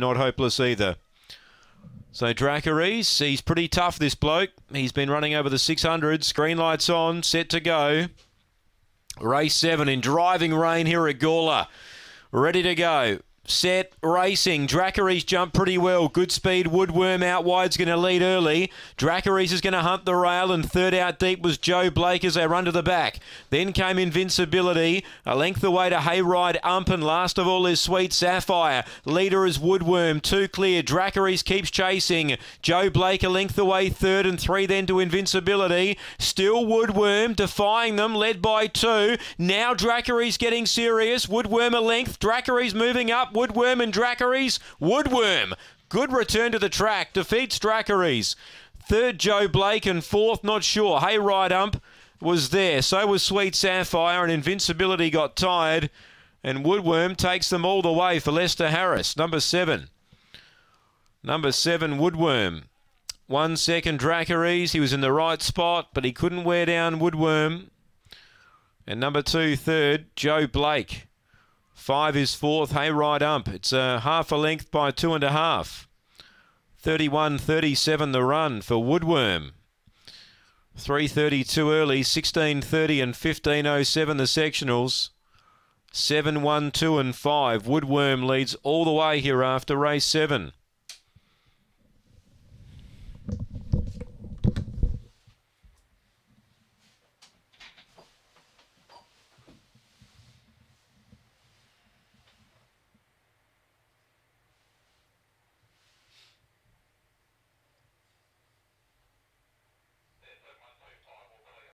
not hopeless either. So Dracarys, he's pretty tough, this bloke. He's been running over the 600s. Green lights on, set to go. Race 7 in driving rain here at Gawler. Ready to go set, racing. Dracaris jumped pretty well. Good speed. Woodworm out wide's going to lead early. Dracaris is going to hunt the rail, and third out deep was Joe Blake as they run to the back. Then came Invincibility. A length away to Hayride Ump, and last of all is Sweet Sapphire. Leader is Woodworm. Two clear. Dracaris keeps chasing. Joe Blake a length away, third and three then to Invincibility. Still Woodworm defying them, led by two. Now Dracaris getting serious. Woodworm a length. Dracaris moving up. Woodworm and Dracaries. Woodworm, good return to the track, defeats Dracaries. Third, Joe Blake, and fourth, not sure. Hey ride Ump was there. So was Sweet Sapphire, and Invincibility got tired. And Woodworm takes them all the way for Lester Harris, number seven. Number seven, Woodworm. One second, Dracaries. He was in the right spot, but he couldn't wear down Woodworm. And number two, third, Joe Blake. Five is fourth, ride Ump. It's a uh, half a length by two and a half. 31.37 the run for Woodworm. 3.32 early, 16.30 and 15.07 the sectionals. 7.12 and 5. Woodworm leads all the way here after race 7.